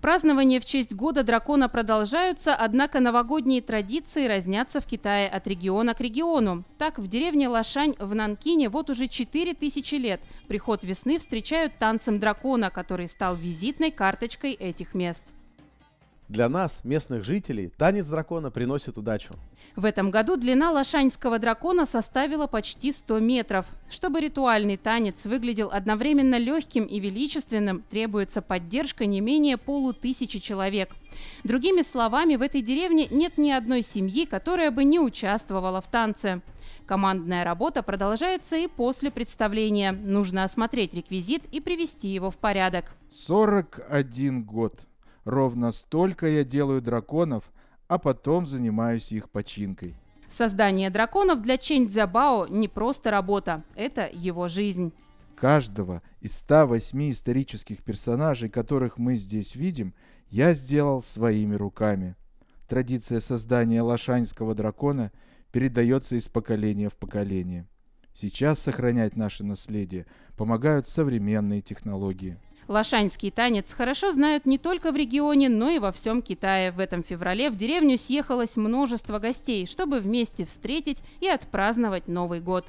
Празднования в честь года дракона продолжаются, однако новогодние традиции разнятся в Китае от региона к региону. Так, в деревне Лошань в Нанкине вот уже 4000 лет приход весны встречают танцем дракона, который стал визитной карточкой этих мест. Для нас, местных жителей, танец дракона приносит удачу. В этом году длина лошаньского дракона составила почти 100 метров. Чтобы ритуальный танец выглядел одновременно легким и величественным, требуется поддержка не менее полутысячи человек. Другими словами, в этой деревне нет ни одной семьи, которая бы не участвовала в танце. Командная работа продолжается и после представления. Нужно осмотреть реквизит и привести его в порядок. 41 год Ровно столько я делаю драконов, а потом занимаюсь их починкой. Создание драконов для Чэнь Цзябао не просто работа, это его жизнь. Каждого из 108 исторических персонажей, которых мы здесь видим, я сделал своими руками. Традиция создания лошаньского дракона передается из поколения в поколение. Сейчас сохранять наше наследие помогают современные технологии. Лошаньский танец хорошо знают не только в регионе, но и во всем Китае. В этом феврале в деревню съехалось множество гостей, чтобы вместе встретить и отпраздновать Новый год.